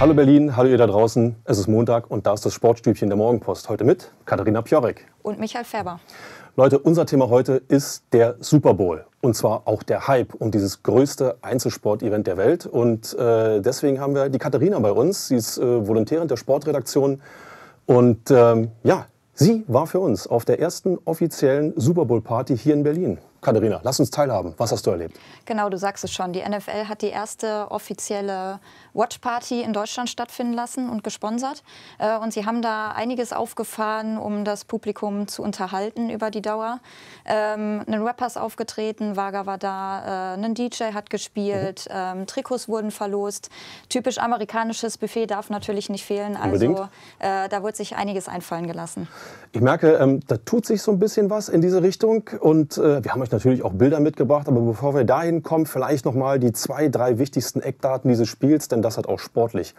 Hallo Berlin, hallo ihr da draußen. Es ist Montag und da ist das Sportstübchen der Morgenpost. Heute mit Katharina Pjorek. Und Michael Färber. Leute, unser Thema heute ist der Super Bowl. Und zwar auch der Hype um dieses größte Einzelsport-Event der Welt. Und äh, deswegen haben wir die Katharina bei uns. Sie ist äh, Volontärin der Sportredaktion. Und ähm, ja, sie war für uns auf der ersten offiziellen Super Bowl-Party hier in Berlin. Katharina, lass uns teilhaben. Was hast du erlebt? Genau, du sagst es schon. Die NFL hat die erste offizielle Watchparty in Deutschland stattfinden lassen und gesponsert. Äh, und sie haben da einiges aufgefahren, um das Publikum zu unterhalten über die Dauer. Ähm, ein Rapper ist aufgetreten, Vaga war da, äh, ein DJ hat gespielt, mhm. Ähm, Trikots wurden verlost. Typisch amerikanisches Buffet darf natürlich nicht fehlen. Also, Unbedingt. Also da wird sich einiges einfallen gelassen. Ich merke, ähm, da tut sich so ein bisschen was in diese Richtung. Und wir haben euch euch natürlich auch Bilder mitgebracht, aber bevor wir dahin kommen, vielleicht nochmal die zwei, drei wichtigsten Eckdaten dieses Spiels, denn das hat auch sportlich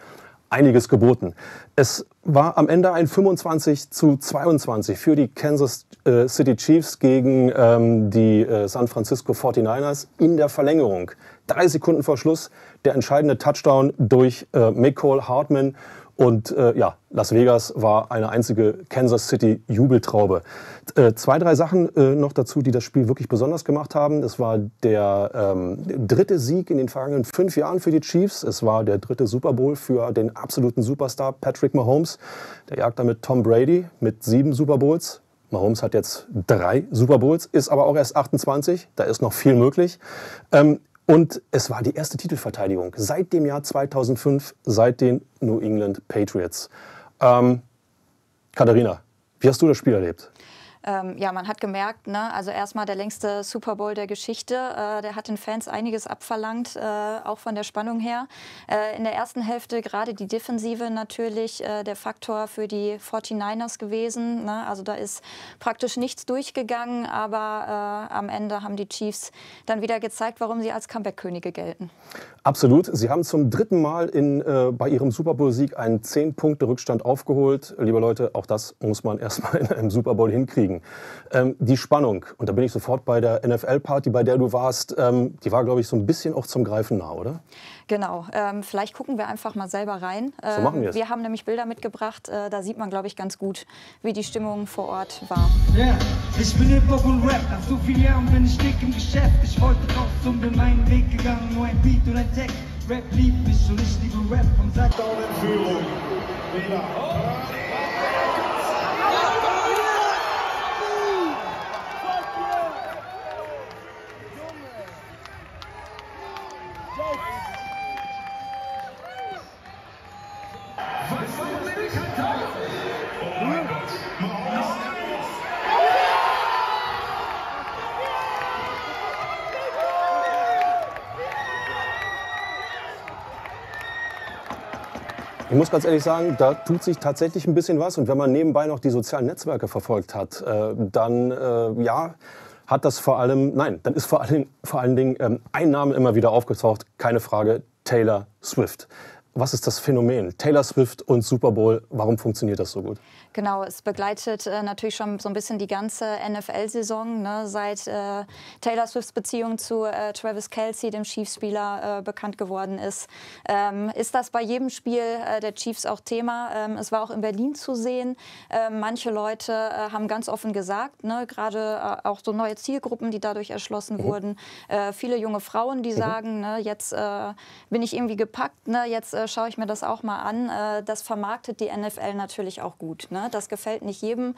einiges geboten. Es war am Ende ein 25 zu 22 für die Kansas äh, City Chiefs gegen ähm, die äh, San Francisco 49ers in der Verlängerung. Drei Sekunden vor Schluss der entscheidende Touchdown durch äh, Nicole Hartman und äh, ja, Las Vegas war eine einzige Kansas City Jubeltraube. Äh, zwei, drei Sachen äh, noch dazu, die das Spiel wirklich besonders gemacht haben. Es war der ähm, dritte Sieg in den vergangenen fünf Jahren für die Chiefs. Es war der dritte Super Bowl für den absoluten Superstar Patrick Mahomes. Der jagt damit Tom Brady mit sieben Super Bowls. Mahomes hat jetzt drei Super Bowls, ist aber auch erst 28, da ist noch viel möglich. Ähm, und es war die erste Titelverteidigung seit dem Jahr 2005, seit den New England Patriots. Ähm, Katharina, wie hast du das Spiel erlebt? ähm, ja, man hat gemerkt, ne, also erstmal der längste Super Bowl der Geschichte, äh, der hat den Fans einiges abverlangt, äh, auch von der Spannung her. Äh, in der ersten Hälfte gerade die Defensive natürlich äh, der Faktor für die 49ers gewesen. Ne? Also da ist praktisch nichts durchgegangen, aber äh, am Ende haben die Chiefs dann wieder gezeigt, warum sie als Comeback-Könige gelten. Absolut. Sie haben zum dritten Mal in, äh, bei ihrem Super Bowl-Sieg einen 10-Punkte-Rückstand aufgeholt. Liebe Leute, auch das muss man erstmal in einem Super Bowl hinkriegen kriegen. Ähm, die Spannung, und da bin ich sofort bei der NFL-Party, bei der du warst, ähm, die war, glaube ich, so ein bisschen auch zum Greifen nah, oder? Genau. Ähm, vielleicht gucken wir einfach mal selber rein. so machen wir es. Ähm, wir haben nämlich Bilder mitgebracht, äh, da sieht man, glaube ich, ganz gut, wie die Stimmung vor Ort war. Ja, ich bin Hip Hop und Rap. Nach so vielen Jahren bin ich dick im Geschäft. Ich wollte raus und bin meinen Weg gegangen. Nur ein Beat und ein Text. Rap liebt mich und ich liebe Rap. Und seit Down in Führung. Wieder. Oh. Ich muss ganz ehrlich sagen, da tut sich tatsächlich ein bisschen was. Und wenn man nebenbei noch die sozialen Netzwerke verfolgt hat, äh, dann äh, ja, hat das vor allem, nein, dann ist vor allen, vor allen Dingen ähm, ein Name immer wieder aufgetaucht, keine Frage, Taylor Swift. Was ist das Phänomen? Taylor Swift und Super Bowl, warum funktioniert das so gut? Genau, es begleitet äh, natürlich schon so ein bisschen die ganze NFL-Saison. Ne? Seit äh, Taylor Swifts Beziehung zu äh, Travis Kelsey, dem Chiefs-Spieler, äh, bekannt geworden ist, ähm, ist das bei jedem Spiel äh, der Chiefs auch Thema. Ähm, es war auch in Berlin zu sehen. Ähm, manche Leute äh, haben ganz offen gesagt, ne? gerade auch so neue Zielgruppen, die dadurch erschlossen mhm. wurden. viele junge Frauen, die mhm. sagen, ne? jetzt bin ich irgendwie gepackt, ne, jetzt äh, schaue ich mir das auch mal an. Äh, das vermarktet die NFL natürlich auch gut. Ne? Das gefällt nicht jedem.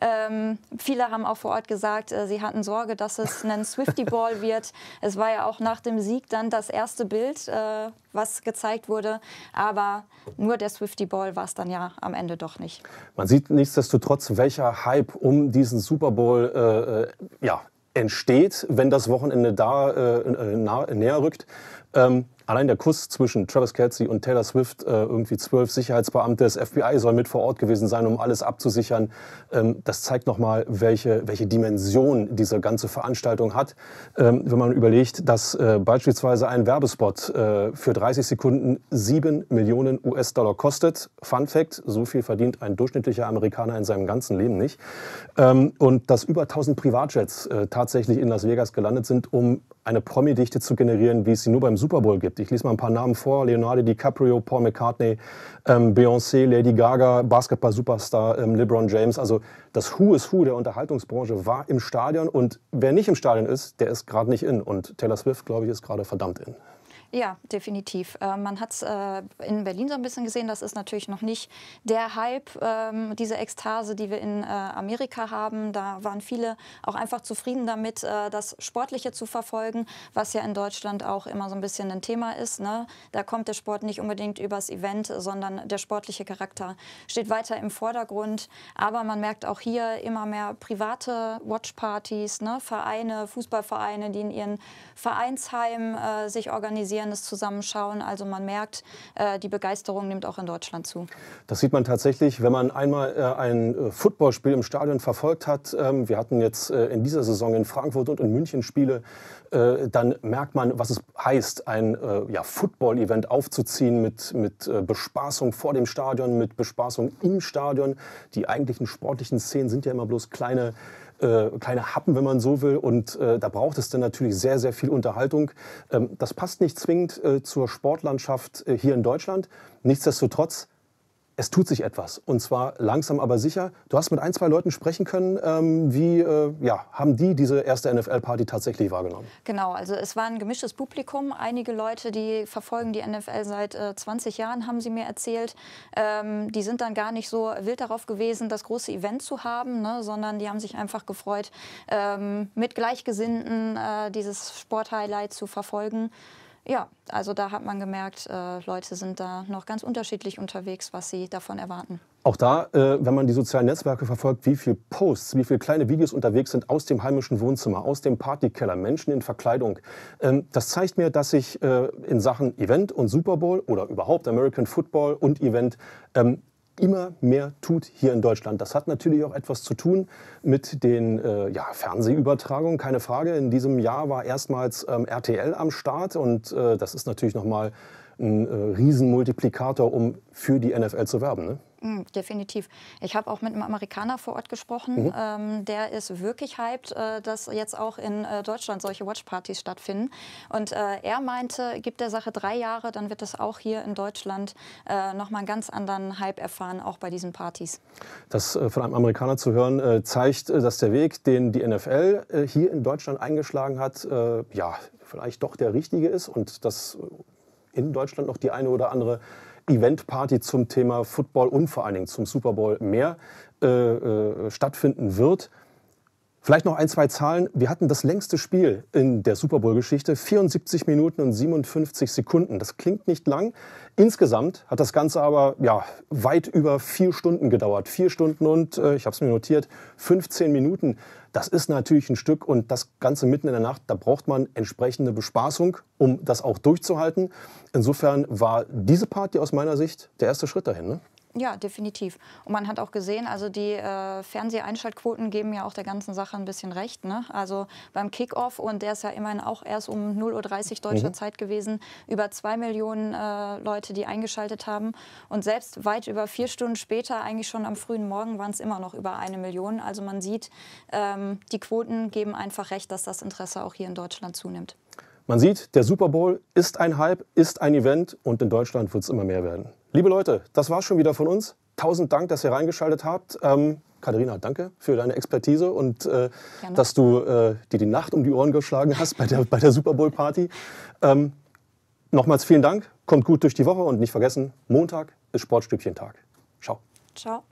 Ähm, viele haben auch vor Ort gesagt, äh, sie hatten Sorge, dass es ein Swifty-Ball wird. Es war ja auch nach dem Sieg dann das erste Bild, äh, was gezeigt wurde. Aber nur der Swifty-Ball war es dann ja am Ende doch nicht. Man sieht nichtsdestotrotz, welcher Hype um diesen Super Bowl äh, ja, entsteht, wenn das Wochenende da äh, nah, näher rückt. Ähm, Allein der Kuss zwischen Travis Kelsey und Taylor Swift, äh, irgendwie zwölf Sicherheitsbeamte des FBI soll mit vor Ort gewesen sein, um alles abzusichern. Ähm, das zeigt nochmal, welche, welche Dimension diese ganze Veranstaltung hat. Ähm, wenn man überlegt, dass äh, beispielsweise ein Werbespot äh, für 30 Sekunden sieben Millionen US-Dollar kostet. Fun Fact, so viel verdient ein durchschnittlicher Amerikaner in seinem ganzen Leben nicht. Ähm, und dass über 1000 Privatjets äh, tatsächlich in Las Vegas gelandet sind, um eine Promi-Dichte zu generieren, wie es sie nur beim Super Bowl gibt. Ich lese mal ein paar Namen vor. Leonardo DiCaprio, Paul McCartney, ähm, Beyoncé, Lady Gaga, Basketball-Superstar ähm, LeBron James. Also das Who is Who der Unterhaltungsbranche war im Stadion. Und wer nicht im Stadion ist, der ist gerade nicht in. Und Taylor Swift, glaube ich, ist gerade verdammt in. Ja, definitiv. Äh, man hat es äh, in Berlin so ein bisschen gesehen. Das ist natürlich noch nicht der Hype, ähm, diese Ekstase, die wir in äh, Amerika haben. Da waren viele auch einfach zufrieden damit, äh, das Sportliche zu verfolgen, was ja in Deutschland auch immer so ein bisschen ein Thema ist. Ne? Da kommt der Sport nicht unbedingt übers Event, sondern der sportliche Charakter steht weiter im Vordergrund. Aber man merkt auch hier immer mehr private Watchpartys, ne? Vereine, Fußballvereine, die in ihren Vereinsheim äh, sich organisieren organisierendes Zusammenschauen. Also man merkt, äh, die Begeisterung nimmt auch in Deutschland zu. Das sieht man tatsächlich, wenn man einmal äh, ein äh, Footballspiel im Stadion verfolgt hat. Ähm, wir hatten jetzt in dieser Saison in Frankfurt und in München Spiele. dann merkt man, was es heißt, ein ja, Football-Event aufzuziehen mit, mit Bespaßung vor dem Stadion, mit Bespaßung im Stadion. Die eigentlichen sportlichen Szenen sind ja immer bloß kleine äh, kleine Happen, wenn man so will. Und äh, da braucht es dann natürlich sehr, sehr viel Unterhaltung. Ähm, das passt nicht zwingend äh, zur Sportlandschaft äh, hier in Deutschland. Nichtsdestotrotz es tut sich etwas. Und zwar langsam, aber sicher. Du hast mit ein, zwei Leuten sprechen können. Ähm, wie äh, ja, haben die diese erste NFL-Party tatsächlich wahrgenommen? Genau, also es war ein gemischtes Publikum. Einige Leute, die verfolgen die NFL seit äh, 20 Jahren, haben sie mir erzählt. Ähm, die sind dann gar nicht so wild darauf gewesen, das große Event zu haben, ne, sondern die haben sich einfach gefreut, ähm, mit Gleichgesinnten äh, dieses Sporthighlight zu verfolgen. Ja, also da hat man gemerkt, äh, Leute sind da noch ganz unterschiedlich unterwegs, was sie davon erwarten. Auch da, äh, wenn man die sozialen Netzwerke verfolgt, wie viele Posts, wie viele kleine Videos unterwegs sind aus dem heimischen Wohnzimmer, aus dem Partykeller, Menschen in Verkleidung. Ähm, das zeigt mir, dass sich äh, in Sachen Event und Super Bowl oder überhaupt American Football und Event ähm, immer mehr tut hier in Deutschland. Das hat natürlich auch etwas zu tun mit den äh, ja, Fernsehübertragungen, keine Frage. In diesem Jahr war erstmals ähm, RTL am Start und äh, das ist natürlich nochmal ein äh, Riesenmultiplikator, um für die NFL zu werben. Ne? Hm, definitiv. Ich habe auch mit einem Amerikaner vor Ort gesprochen, mhm. ähm, der ist wirklich hyped, äh, dass jetzt auch in äh, Deutschland solche Watchpartys stattfinden. Und äh, er meinte, gibt der Sache drei Jahre, dann wird es auch hier in Deutschland äh, nochmal einen ganz anderen Hype erfahren, auch bei diesen Partys. Das äh, von einem Amerikaner zu hören, äh, zeigt, äh, dass der Weg, den die NFL hier in Deutschland eingeschlagen hat, ja, vielleicht doch der richtige ist und dass in Deutschland noch die eine oder andere Eventparty zum Thema Football und vor allen Dingen zum Super Bowl mehr äh, äh, stattfinden wird. Vielleicht noch ein, zwei Zahlen. Wir hatten das längste Spiel in der Super Bowl-Geschichte, 74 Minuten und 57 Sekunden. Das klingt nicht lang. Insgesamt hat das Ganze aber ja, weit über vier Stunden gedauert. Vier Stunden und, äh, ich habe es mir notiert, 15 Minuten. Das ist natürlich ein Stück und das Ganze mitten in der Nacht, da braucht man entsprechende Bespaßung, um das auch durchzuhalten. Insofern war diese Party aus meiner Sicht der erste Schritt dahin. Ne? Ja, definitiv. Und man hat auch gesehen, also die äh, Fernseheinschaltquoten geben ja auch der ganzen Sache ein bisschen recht. Ne? Also beim Kickoff, und der ist ja immerhin auch erst um 0.30 Uhr mhm. deutscher mhm. Zeit gewesen, über zwei Millionen äh, Leute, die eingeschaltet haben. Und selbst weit über vier Stunden später, eigentlich schon am frühen Morgen, waren es immer noch über eine Million. Also man sieht, ähm, die Quoten geben einfach recht, dass das Interesse auch hier in Deutschland zunimmt. Man sieht, der Super Bowl ist ein Hype, ist ein Event und in Deutschland wird es immer mehr werden. Liebe Leute, das war's schon wieder von uns. Tausend Dank, dass ihr reingeschaltet habt. Ähm, Katharina, danke für deine Expertise und äh, dass du äh, dir die Nacht um die Ohren geschlagen hast bei der, bei der Super Bowl Party. Ähm, nochmals vielen Dank. Kommt gut durch die Woche und nicht vergessen, Montag ist Sportstübchen Tag. Ciao. Ciao.